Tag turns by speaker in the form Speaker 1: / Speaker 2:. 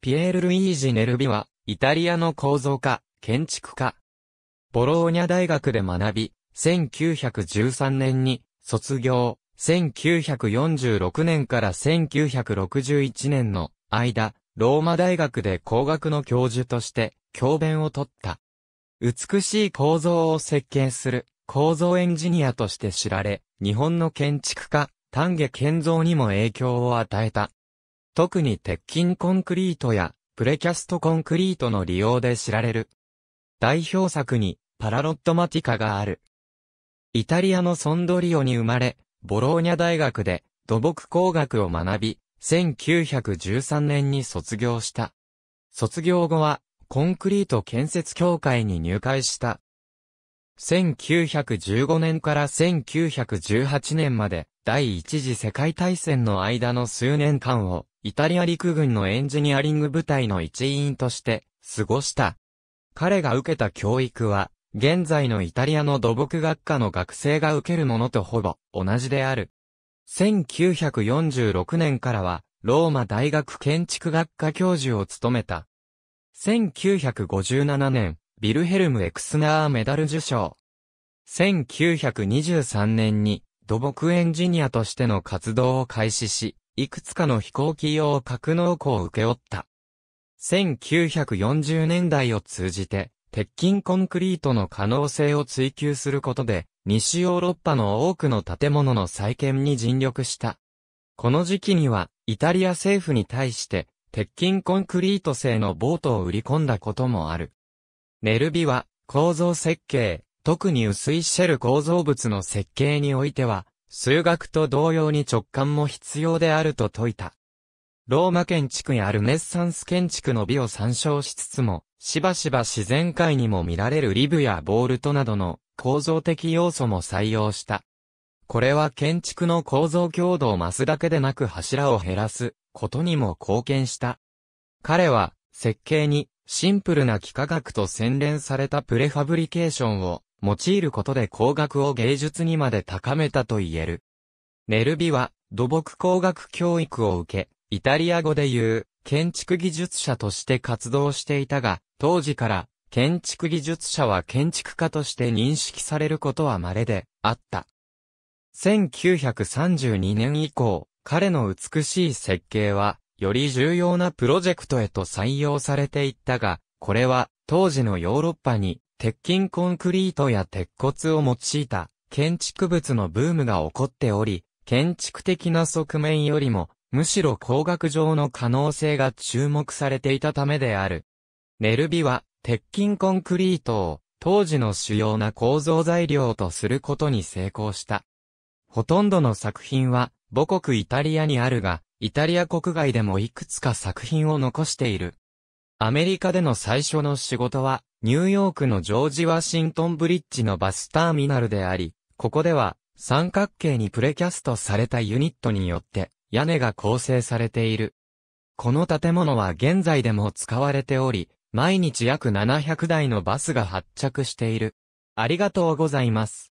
Speaker 1: ピエール・ルイージ・ネルビは、イタリアの構造家、建築家。ボローニャ大学で学び、1913年に卒業、1946年から1961年の間、ローマ大学で工学の教授として教鞭を取った。美しい構造を設計する構造エンジニアとして知られ、日本の建築家、丹下健造にも影響を与えた。特に鉄筋コンクリートやプレキャストコンクリートの利用で知られる。代表作にパラロットマティカがある。イタリアのソンドリオに生まれ、ボローニャ大学で土木工学を学び、1913年に卒業した。卒業後は、コンクリート建設協会に入会した。1915年から1918年まで、第一次世界大戦の間の数年間を、イタリア陸軍のエンジニアリング部隊の一員として、過ごした。彼が受けた教育は、現在のイタリアの土木学科の学生が受けるものとほぼ同じである。1946年からは、ローマ大学建築学科教授を務めた。1957年、ビルヘルム・エクスナーメダル受賞。1923年に、土木エンジニアとしての活動を開始し、いくつかの飛行機用格納庫を受け負った。1940年代を通じて、鉄筋コンクリートの可能性を追求することで、西ヨーロッパの多くの建物の再建に尽力した。この時期には、イタリア政府に対して、鉄筋コンクリート製のボートを売り込んだこともある。ネルビは、構造設計、特に薄いシェル構造物の設計においては、数学と同様に直感も必要であると説いた。ローマ建築やルネッサンス建築の美を参照しつつも、しばしば自然界にも見られるリブやボールトなどの構造的要素も採用した。これは建築の構造強度を増すだけでなく柱を減らすことにも貢献した。彼は設計にシンプルな幾何学と洗練されたプレファブリケーションを用いることで工学を芸術にまで高めたと言える。ネルビは土木工学教育を受け、イタリア語で言う建築技術者として活動していたが、当時から建築技術者は建築家として認識されることは稀であった。1932年以降、彼の美しい設計はより重要なプロジェクトへと採用されていったが、これは当時のヨーロッパに鉄筋コンクリートや鉄骨を用いた建築物のブームが起こっており、建築的な側面よりも、むしろ工学上の可能性が注目されていたためである。ネルビは、鉄筋コンクリートを、当時の主要な構造材料とすることに成功した。ほとんどの作品は、母国イタリアにあるが、イタリア国外でもいくつか作品を残している。アメリカでの最初の仕事は、ニューヨークのジョージ・ワシントンブリッジのバスターミナルであり、ここでは、三角形にプレキャストされたユニットによって、屋根が構成されている。この建物は現在でも使われており、毎日約700台のバスが発着している。ありがとうございます。